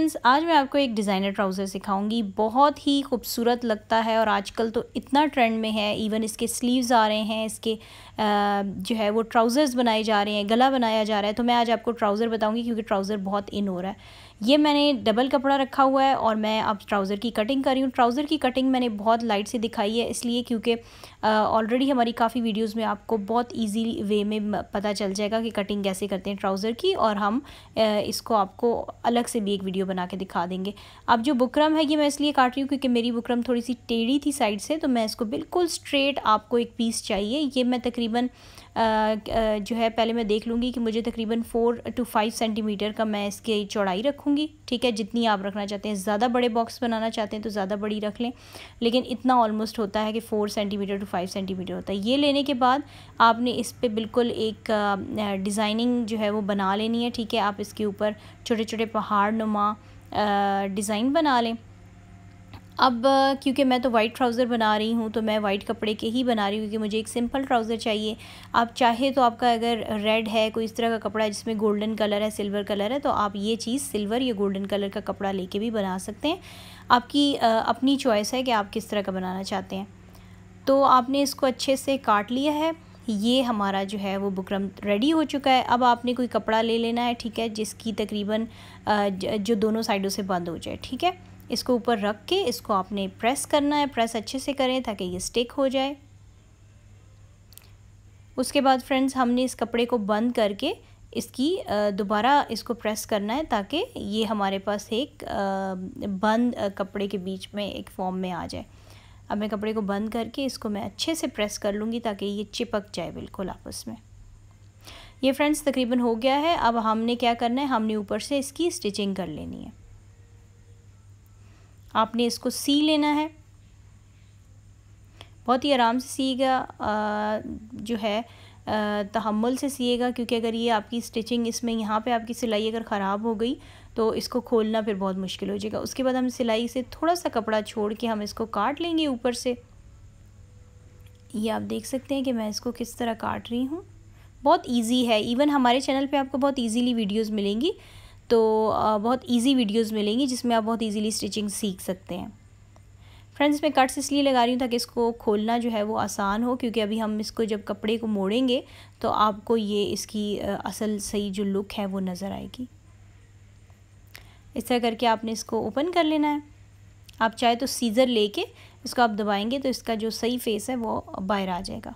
friends आज मैं आपको एक डिज़ाइनर ट्राउज़र सिखाऊंगी बहुत ही खूबसूरत लगता है और आजकल तो इतना ट्रेंड में है इवन इसके स्लीव्स आ रहे हैं इसके जो है वो ट्राउज़र्स बनाए जा रहे हैं गला बनाया जा रहा है तो मैं आज आपको ट्राउज़र बताऊँगी क्योंकि ट्राउज़र बहुत इन हो रहा है ये मैंने डबल कपड़ा रखा हुआ है और मैं अब ट्राउज़र की कटिंग कर रही हूँ ट्राउज़र की कटिंग मैंने बहुत लाइट से दिखाई है इसलिए क्योंकि ऑलरेडी हमारी काफ़ी वीडियोस में आपको बहुत इजी वे में पता चल जाएगा कि कटिंग कैसे करते हैं ट्राउज़र की और हम इसको आपको अलग से भी एक वीडियो बना के दिखा देंगे अब जो बुकरम है ये मैं इसलिए काट रही हूँ क्योंकि मेरी बुकरम थोड़ी सी टेढ़ी थी साइड से तो मैं इसको बिल्कुल स्ट्रेट आपको एक पीस चाहिए ये मैं तकरीबन तकरीबन जो है पहले मैं देख लूँगी कि मुझे तकरीबन फ़ोर टू फाइव सेंटीमीटर का मैं इसकी चौड़ाई रखूँगी ठीक है जितनी आप रखना चाहते हैं ज़्यादा बड़े बॉक्स बनाना चाहते हैं तो ज़्यादा बड़ी रख लें लेकिन इतना ऑलमोस्ट होता है कि four centimetre to five centimetre होता है ये लेने के बाद आपने इस पर बिल्कुल एक डिज़ाइनिंग जो है वो बना लेनी है ठीक है आप इसके ऊपर छोटे छोटे पहाड़ नुमा डिज़ाइन बना लें अब क्योंकि मैं तो वाइट ट्राउज़र बना रही हूँ तो मैं वाइट कपड़े के ही बना रही हूँ क्योंकि मुझे एक सिंपल ट्राउज़र चाहिए आप चाहे तो आपका अगर रेड है कोई इस तरह का कपड़ा है जिसमें गोल्डन कलर है सिल्वर कलर है तो आप ये चीज़ सिल्वर या गोल्डन कलर का कपड़ा लेके भी बना सकते हैं आपकी अपनी चॉइस है कि आप किस तरह का बनाना चाहते हैं तो आपने इसको अच्छे से काट लिया है ये हमारा जो है वो बुकरम रेडी हो चुका है अब आपने कोई कपड़ा ले लेना है ठीक है जिसकी तकरीबन जो दोनों साइडों से बंद हो जाए ठीक है इसको ऊपर रख के इसको आपने प्रेस करना है प्रेस अच्छे से करें ताकि ये स्टिक हो जाए उसके बाद फ्रेंड्स हमने इस कपड़े को बंद करके इसकी दोबारा इसको प्रेस करना है ताकि ये हमारे पास एक बंद कपड़े के बीच में एक फॉर्म में आ जाए अब मैं कपड़े को बंद करके इसको मैं अच्छे से प्रेस कर लूँगी ताकि ये चिपक जाए बिल्कुल आपस में ये फ्रेंड्स तकरीबन हो गया है अब हमने क्या करना है हमने ऊपर से इसकी स्टिचिंग कर लेनी है आपने इसको सी लेना है बहुत ही आराम से सीएगा जो है तहमल से सीएगा क्योंकि अगर ये आपकी स्टिचिंग इसमें यहाँ पे आपकी सिलाई अगर ख़राब हो गई तो इसको खोलना फिर बहुत मुश्किल हो जाएगा उसके बाद हम सिलाई से थोड़ा सा कपड़ा छोड़ के हम इसको काट लेंगे ऊपर से ये आप देख सकते हैं कि मैं इसको किस तरह काट रही हूँ बहुत इजी है इवन हमारे चैनल पे आपको बहुत इजीली वीडियोस मिलेंगी तो बहुत ईजी वीडियोज़ मिलेंगी जिसमें आप बहुत ईजीली स्टिचिंग सीख सकते हैं फ्रेंड्स मैं कट्स इसलिए लगा रही हूँ ताकि इसको खोलना जो है वो आसान हो क्योंकि अभी हम इसको जब कपड़े को मोड़ेंगे तो आपको ये इसकी असल सही जो लुक है वो नज़र आएगी इस तरह करके आपने इसको ओपन कर लेना है आप चाहे तो सीज़र लेके इसको आप दबाएंगे तो इसका जो सही फेस है वो बाहर आ जाएगा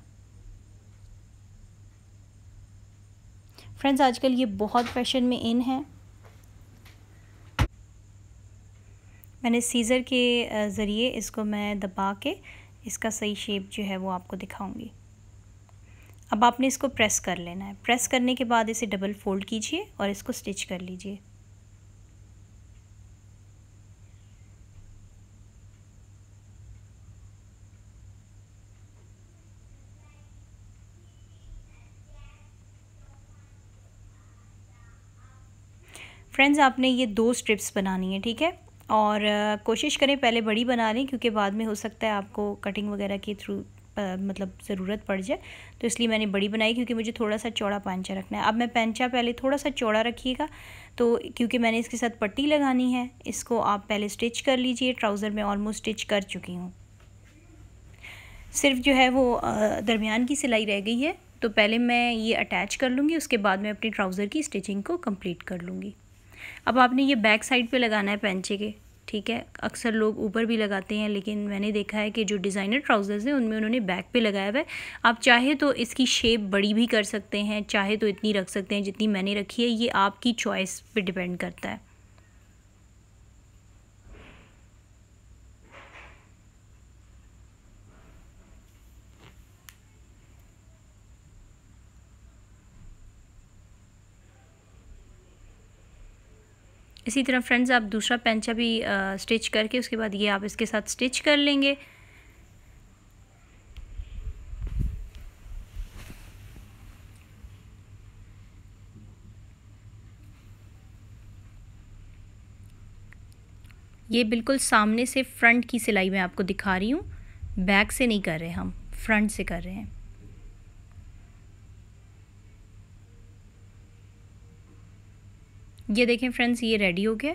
फ्रेंड्स आजकल ये बहुत फैशन में इन है मैंने सीज़र के ज़रिए इसको मैं दबा के इसका सही शेप जो है वो आपको दिखाऊंगी अब आपने इसको प्रेस कर लेना है प्रेस करने के बाद इसे डबल फोल्ड कीजिए और इसको स्टिच कर लीजिए फ्रेंड्स आपने ये दो स्ट्रिप्स बनानी है ठीक है और कोशिश करें पहले बड़ी बना लें क्योंकि बाद में हो सकता है आपको कटिंग वगैरह के थ्रू मतलब ज़रूरत पड़ जाए तो इसलिए मैंने बड़ी बनाई क्योंकि मुझे थोड़ा सा चौड़ा पैंचा रखना है अब मैं पैंचा पहले थोड़ा सा चौड़ा रखिएगा तो क्योंकि मैंने इसके साथ पट्टी लगानी है इसको आप पहले स्टिच कर लीजिए ट्राउज़र में ऑलमोस्ट स्टिच कर चुकी हूँ सिर्फ जो है वो दरमियान की सिलाई रह गई है तो पहले मैं ये अटैच कर लूँगी उसके बाद मैं अपनी ट्राउज़र की स्टिचिंग को कम्प्लीट कर लूँगी अब आपने ये बैक साइड पे लगाना है पैंचे के ठीक है अक्सर लोग ऊपर भी लगाते हैं लेकिन मैंने देखा है कि जो डिज़ाइनर ट्राउज़र्स हैं उनमें उन्होंने बैक पे लगाया हुआ है आप चाहे तो इसकी शेप बड़ी भी कर सकते हैं चाहे तो इतनी रख सकते हैं जितनी मैंने रखी है ये आपकी चॉइस पे डिपेंड करता है इसी तरह फ्रेंड्स आप दूसरा पैंचा भी स्टिच करके उसके बाद ये आप इसके साथ स्टिच कर लेंगे ये बिल्कुल सामने से फ्रंट की सिलाई मैं आपको दिखा रही हूँ बैक से नहीं कर रहे हम फ्रंट से कर रहे हैं ये देखें फ्रेंड्स ये रेडी हो गया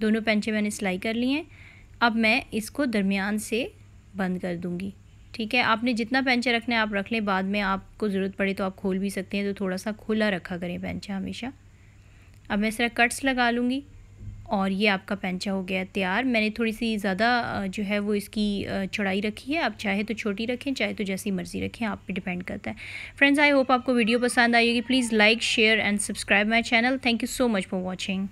दोनों पेंचे मैंने सिलाई कर लिए हैं अब मैं इसको दरमियान से बंद कर दूँगी ठीक है आपने जितना पेंचे रखना है आप रख लें बाद में आपको ज़रूरत पड़े तो आप खोल भी सकते हैं तो थोड़ा सा खुला रखा करें पेंचा हमेशा अब मैं इस तरह कट्स लगा लूँगी और ये आपका पैंचा हो गया तैयार मैंने थोड़ी सी ज़्यादा जो है वो इसकी चौड़ाई रखी है आप चाहे तो छोटी रखें चाहे तो जैसी मर्ज़ी रखें आप पे डिपेंड करता है फ्रेंड्स आई होप आपको वीडियो पसंद आएगी please like share and subscribe my channel thank you so much for watching